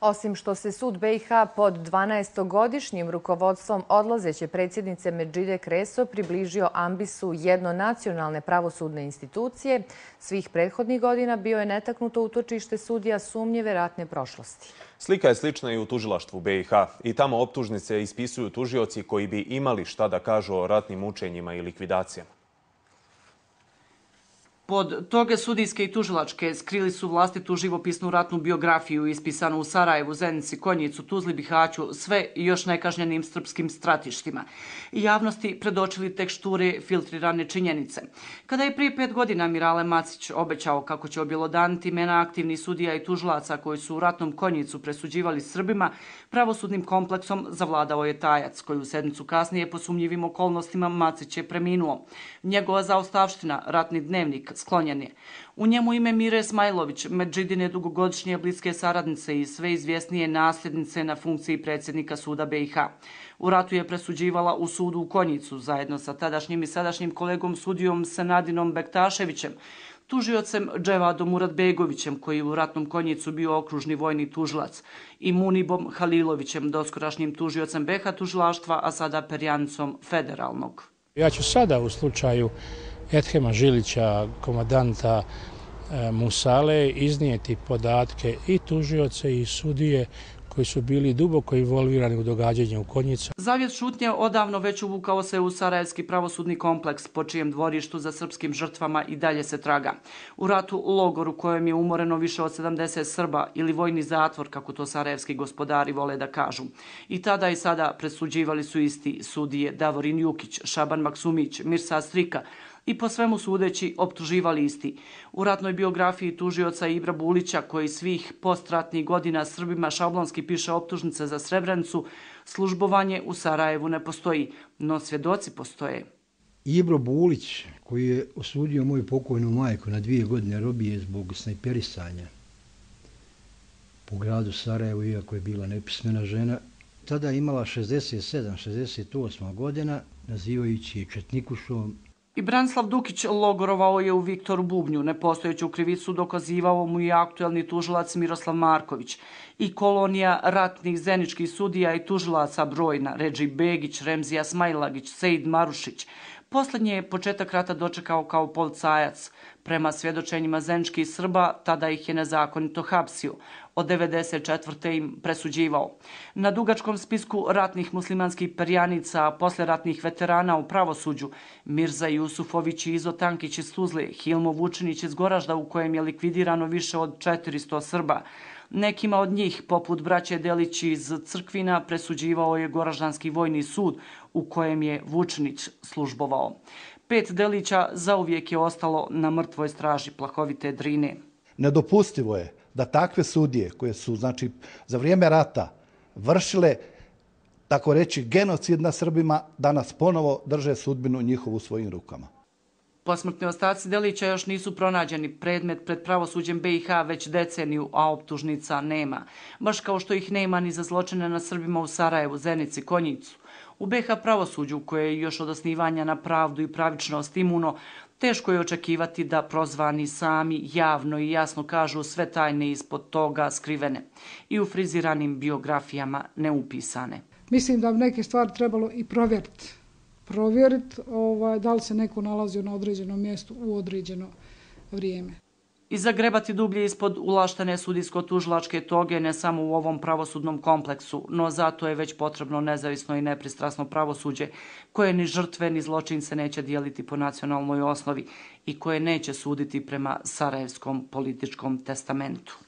Osim što se sud BiH pod 12-godišnjim rukovodstvom odlazeće predsjednice Medžide Kreso približio ambisu jednonacionalne pravosudne institucije, svih prethodnih godina bio je netaknuto utočište sudija sumnjeve ratne prošlosti. Slika je slična i u tužilaštvu BiH. I tamo optužnice ispisuju tužioci koji bi imali šta da kažu o ratnim učenjima i likvidacijama. Pod toge sudijske i tužilačke skrili su vlastitu živopisnu ratnu biografiju ispisanu u Sarajevu, Zenici, Konjicu, Tuzli, Bihaću, sve još nekažnjenim srpskim stratištima. I javnosti predočili teksture filtrirane činjenice. Kada je prije pet godina Mirale Macić obećao kako će objelodaniti mena aktivni sudija i tužilaca koji su u ratnom Konjicu presuđivali Srbima, pravosudnim kompleksom zavladao je Tajac, koji u sedmicu kasnije po sumnjivim okolnostima Macić je preminuo. Njegova zaostavština, ratni dnevnik, sklonjen je. U njemu ime Mire Smajlović, međidine dugogodišnje bliske saradnice i sve izvjesnije nasljednice na funkciji predsjednika suda BiH. U ratu je presuđivala u sudu u Konjicu, zajedno sa tadašnjim i sadašnjim kolegom sudijom Senadinom Bektaševićem, tužiocem Dževadom Murad koji u ratnom konjicu bio okružni vojni tužlac, i Munibom Halilovićem, doskorašnjim tužiocem BH tužilaštva, a sada perjancom federalnog. Ja ću sada u slučaju Ethema Žilića, komadanta e, Musale, iznijeti podatke i tužioce i sudije koji su bili duboko involvirani u događanje u Konjica. Zavjet šutnje odavno već uvukao se u Sarajevski pravosudni kompleks, po čijem dvorištu za srpskim žrtvama i dalje se traga. U ratu u logoru kojem je umoreno više od 70 Srba ili vojni zatvor, kako to sarajevski gospodari vole da kažu. I tada i sada presuđivali su isti sudije Davorin Jukić, Šaban Maksumić, Mirsa Strika, i po svemu sudeći optuživali isti. U ratnoj biografiji tužioca Ibra Bulića, koji svih postratnih godina Srbima šablonski piše optužnice za Srebrencu, službovanje u Sarajevu ne postoji, no svjedoci postoje. Ibro Bulić, koji je osudio moju pokojnu majku na dvije godine robije zbog snajperisanja po gradu Sarajevu, iako je bila nepismena žena, tada je imala 67-68 godina, nazivajući je Četnikušom, I Branslav Dukić logorovao je u Viktoru Bubnju, nepostojeću krivicu dokazivao mu i aktuelni tužilac Miroslav Marković i kolonija ratnih zeničkih sudija i tužilaca Brojna, Ređi Begić, Remzija Smajlagić, Sejd Marušić, poslednje je početak rata dočekao kao polcajac. Prema svjedočenjima Zenčki i Srba, tada ih je nezakonito hapsio. Od 1994. im presuđivao. Na dugačkom spisku ratnih muslimanskih perjanica, posljeratnih veterana u pravosuđu, Mirza Jusufović i Izo Tankić iz Suzle, Hilmo Vučinić iz Goražda u kojem je likvidirano više od 400 Srba, Nekima od njih, poput braće Delić iz Crkvina, presuđivao je Goražanski vojni sud u kojem je Vučnić službovao. Pet Delića zauvijek je ostalo na mrtvoj straži plahovite drine. Nedopustivo je da takve sudije koje su znači, za vrijeme rata vršile tako reći genocid na Srbima, danas ponovo drže sudbinu njihovu svojim rukama. Posmrtni ostaci Delića još nisu pronađeni predmet pred pravosuđem BiH već deceniju, a optužnica nema. Baš kao što ih nema ni za zločine na Srbima u Sarajevu, Zenici, Konjicu. U BiH pravosuđu, koje je još od osnivanja na pravdu i pravičnost imuno, teško je očekivati da prozvani sami javno i jasno kažu sve tajne ispod toga skrivene i u friziranim biografijama neupisane. Mislim da bi neke stvari trebalo i provjeriti provjeriti ovaj, da li se neko nalazio na određenom mjestu u određeno vrijeme. I zagrebati dublje ispod ulaštene sudijsko-tužlačke toge ne samo u ovom pravosudnom kompleksu, no zato je već potrebno nezavisno i nepristrasno pravosuđe koje ni žrtve ni se neće dijeliti po nacionalnoj osnovi i koje neće suditi prema Sarajevskom političkom testamentu.